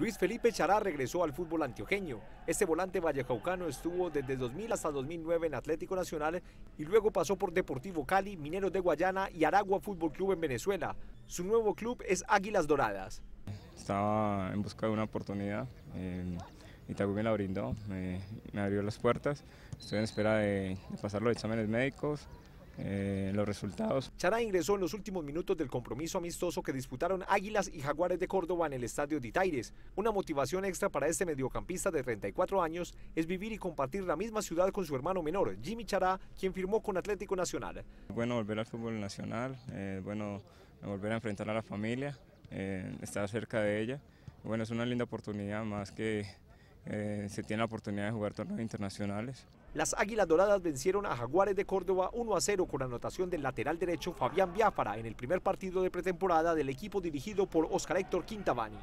Luis Felipe Chará regresó al fútbol antioqueño. Este volante vallejaucano estuvo desde 2000 hasta 2009 en Atlético Nacional y luego pasó por Deportivo Cali, Mineros de Guayana y Aragua Fútbol Club en Venezuela. Su nuevo club es Águilas Doradas. Estaba en busca de una oportunidad. Eh, me la brindó, me, abrió las puertas. Estoy en espera de pasar los exámenes médicos, eh, los resultados. Chará ingresó en los últimos minutos del compromiso amistoso que disputaron Águilas y Jaguares de Córdoba en el estadio Ditaires. Una motivación extra para este mediocampista de 34 años es vivir y compartir la misma ciudad con su hermano menor, Jimmy Chará, quien firmó con Atlético Nacional. Bueno, volver al fútbol nacional, eh, bueno, volver a enfrentar a la familia, eh, estar cerca de ella. Bueno, es una linda oportunidad más que eh, se tiene la oportunidad de jugar torneos internacionales. Las Águilas Doradas vencieron a Jaguares de Córdoba 1 a 0 con anotación del lateral derecho Fabián Biafara en el primer partido de pretemporada del equipo dirigido por Oscar Héctor Quintavani.